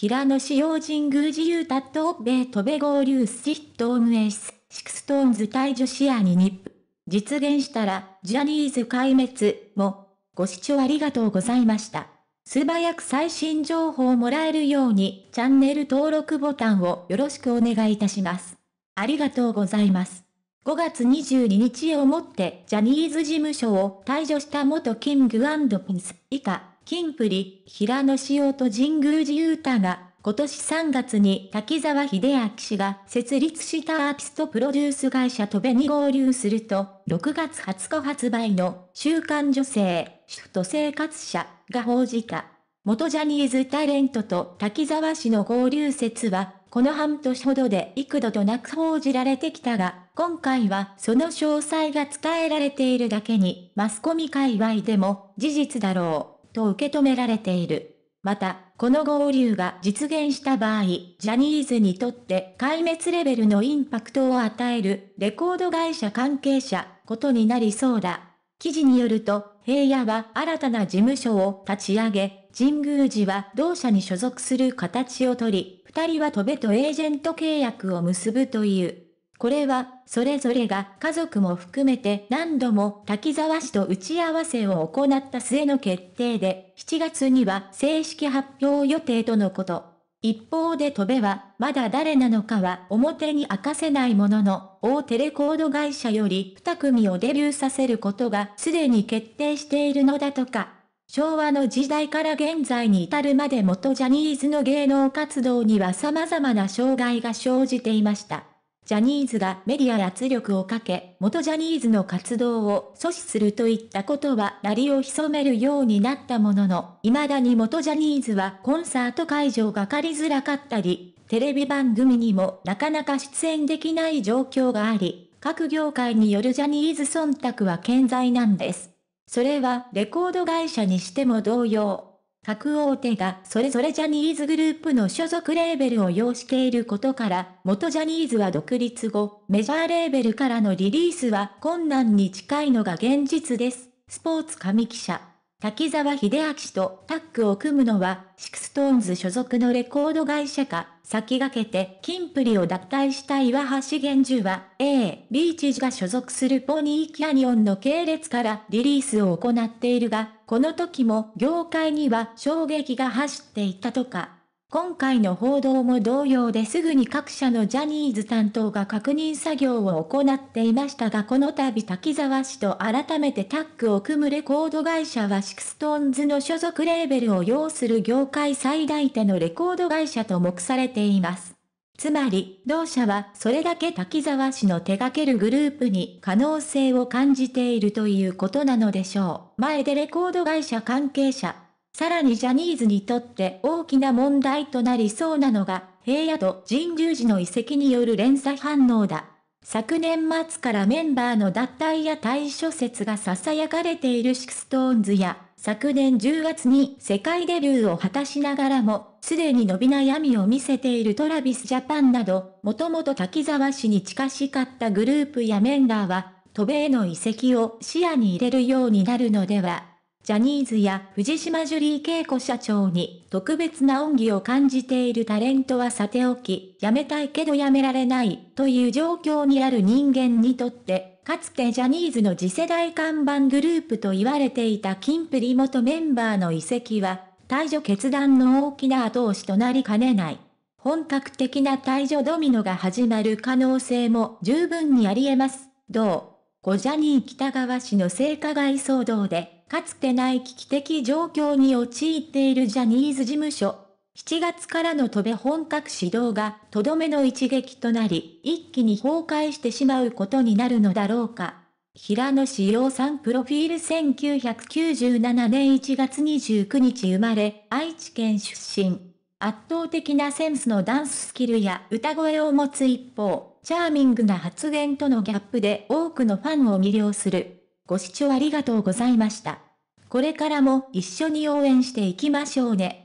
平野市耀神宮自由タットートベ合流スチットオムエース、シクストーンズ退場視アにニップ。実現したら、ジャニーズ壊滅も、ご視聴ありがとうございました。素早く最新情報をもらえるように、チャンネル登録ボタンをよろしくお願いいたします。ありがとうございます。5月22日をもってジャニーズ事務所を退場した元キングピンス以下キンプリ、平野紫耀と神宮寺勇太が、今年3月に滝沢秀明氏が設立したアーティストプロデュース会社とべに合流すると、6月20日発売の週刊女性、シフと生活者が報じた。元ジャニーズタレントと滝沢氏の合流説は、この半年ほどで幾度となく報じられてきたが、今回はその詳細が伝えられているだけに、マスコミ界隈でも事実だろう。と受け止められている。また、この合流が実現した場合、ジャニーズにとって壊滅レベルのインパクトを与えるレコード会社関係者ことになりそうだ。記事によると、平野は新たな事務所を立ち上げ、神宮寺は同社に所属する形をとり、二人は戸部とエージェント契約を結ぶという。これは、それぞれが家族も含めて何度も滝沢氏と打ち合わせを行った末の決定で、7月には正式発表予定とのこと。一方で戸部は、まだ誰なのかは表に明かせないものの、大手レコード会社より2組をデビューさせることがすでに決定しているのだとか。昭和の時代から現在に至るまで元ジャニーズの芸能活動には様々な障害が生じていました。ジャニーズがメディア圧力をかけ、元ジャニーズの活動を阻止するといったことは鳴りを潜めるようになったものの、未だに元ジャニーズはコンサート会場が借りづらかったり、テレビ番組にもなかなか出演できない状況があり、各業界によるジャニーズ忖度は健在なんです。それはレコード会社にしても同様。各大手がそれぞれジャニーズグループの所属レーベルを要していることから、元ジャニーズは独立後、メジャーレーベルからのリリースは困難に近いのが現実です。スポーツ紙記者。滝沢秀明氏とタッグを組むのは、シクストーンズ所属のレコード会社か、先駆けて、キンプリを脱退した岩橋玄樹は、A、ビーチが所属するポニーキャニオンの系列からリリースを行っているが、この時も業界には衝撃が走っていたとか。今回の報道も同様ですぐに各社のジャニーズ担当が確認作業を行っていましたがこの度滝沢氏と改めてタッグを組むレコード会社はシクストーンズの所属レーベルを要する業界最大手のレコード会社と目されています。つまり、同社はそれだけ滝沢氏の手掛けるグループに可能性を感じているということなのでしょう。前でレコード会社関係者。さらにジャニーズにとって大きな問題となりそうなのが、平野と神宮寺の遺跡による連鎖反応だ。昨年末からメンバーの脱退や対処説が囁かれているシクストーンズや、昨年10月に世界デビューを果たしながらも、すでに伸び悩みを見せているトラビスジャパンなど、もともと滝沢氏に近しかったグループやメンバーは、都米への遺跡を視野に入れるようになるのでは、ジャニーズや藤島ジュリー恵子社長に特別な恩義を感じているタレントはさておき、辞めたいけど辞められないという状況にある人間にとって、かつてジャニーズの次世代看板グループと言われていたキンプリ元メンバーの遺跡は、退場決断の大きな後押しとなりかねない。本格的な退場ドミノが始まる可能性も十分にあり得ます。どうごジャニー北川氏の性加害騒動で、かつてない危機的状況に陥っているジャニーズ事務所。7月からの戸部本格始動がとどめの一撃となり、一気に崩壊してしまうことになるのだろうか。平野志陽さんプロフィール1997年1月29日生まれ、愛知県出身。圧倒的なセンスのダンススキルや歌声を持つ一方、チャーミングな発言とのギャップで多くのファンを魅了する。ご視聴ありがとうございました。これからも一緒に応援していきましょうね。